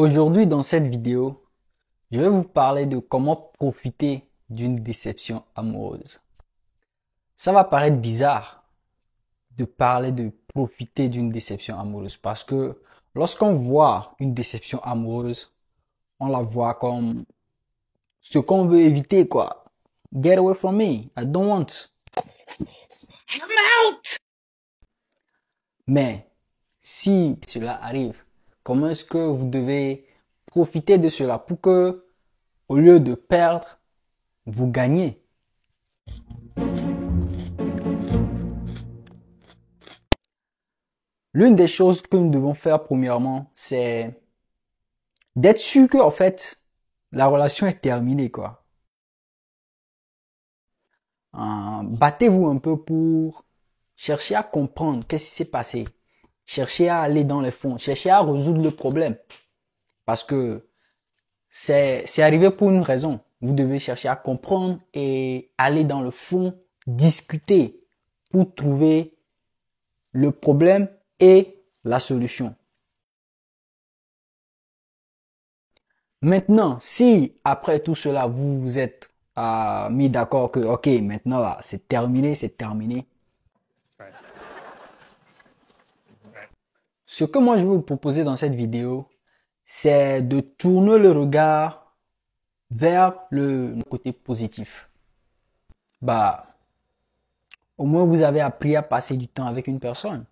Aujourd'hui dans cette vidéo, je vais vous parler de comment profiter d'une déception amoureuse. Ça va paraître bizarre de parler de profiter d'une déception amoureuse parce que lorsqu'on voit une déception amoureuse, on la voit comme ce qu'on veut éviter quoi. Get away from me, I don't want. I'm out. Mais si cela arrive, Comment est-ce que vous devez profiter de cela pour que, au lieu de perdre, vous gagnez L'une des choses que nous devons faire premièrement, c'est d'être sûr que, en fait, la relation est terminée, quoi. Euh, battez-vous un peu pour chercher à comprendre qu'est-ce qui s'est passé. Cherchez à aller dans les fonds. Cherchez à résoudre le problème. Parce que c'est, c'est arrivé pour une raison. Vous devez chercher à comprendre et aller dans le fond, discuter pour trouver le problème et la solution. Maintenant, si après tout cela, vous vous êtes ah, mis d'accord que, ok, maintenant là, c'est terminé, c'est terminé, Ce que moi je vais vous proposer dans cette vidéo, c'est de tourner le regard vers le côté positif. Bah, au moins vous avez appris à passer du temps avec une personne.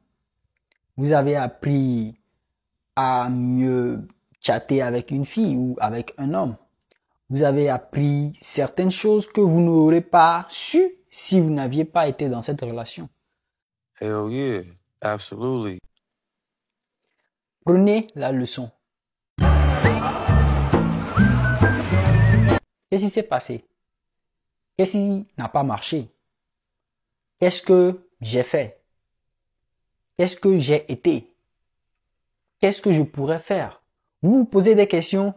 Vous avez appris à mieux chatter avec une fille ou avec un homme. Vous avez appris certaines choses que vous n'aurez pas su si vous n'aviez pas été dans cette relation. Hell yeah, absolutely. Prenez la leçon. Qu'est-ce qui s'est passé Qu'est-ce qui n'a pas marché Qu'est-ce que j'ai fait Qu'est-ce que j'ai été Qu'est-ce que je pourrais faire Vous vous posez des questions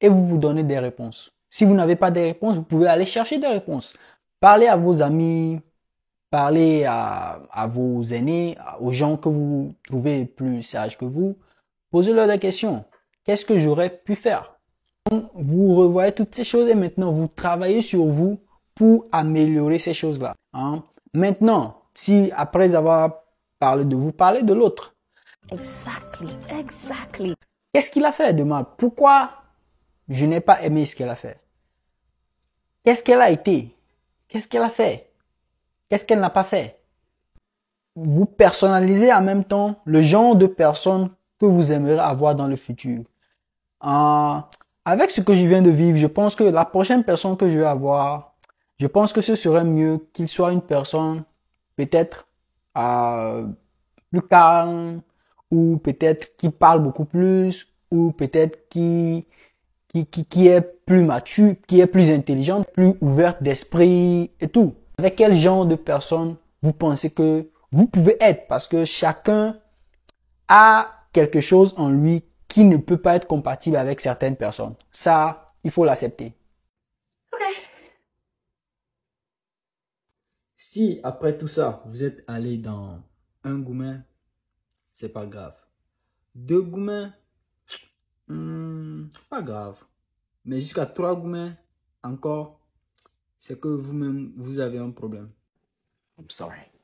et vous vous donnez des réponses. Si vous n'avez pas des réponses, vous pouvez aller chercher des réponses. Parlez à vos amis, parlez à, à, vos aînés, aux gens que vous trouvez plus sages que vous, Posez-leur la question. Qu'est-ce que j'aurais pu faire? vous revoyez toutes ces choses et maintenant vous travaillez sur vous pour améliorer ces choses-là. Hein. Maintenant, si après avoir parlé de vous, parlez de l'autre. Exactly, exactly. Qu'est-ce qu'il a fait de mal? Pourquoi je n'ai pas aimé ce qu'elle a fait? Qu'est-ce qu'elle a été? Qu'est-ce qu'elle a fait? Qu'est-ce qu'elle n'a pas fait? Vous personnalisez en même temps le genre de personne que vous aimerez avoir dans le futur. Euh, avec ce que je viens de vivre, je pense que la prochaine personne que je vais avoir, je pense que ce serait mieux qu'il soit une personne peut-être euh, plus calme ou peut-être qui parle beaucoup plus ou peut-être qui, qui, qui, qui est plus mature, qui est plus intelligente, plus ouverte d'esprit et tout. Avec quel genre de personne vous pensez que vous pouvez être parce que chacun a quelque chose en lui qui ne peut pas être compatible avec certaines personnes. Ça, il faut l'accepter. Si après tout ça, vous êtes allé dans un goumin, c'est pas grave. Deux goumins, hmm, pas grave. Mais jusqu'à trois goumins, encore, c'est que vous-même, vous avez un problème. sorry.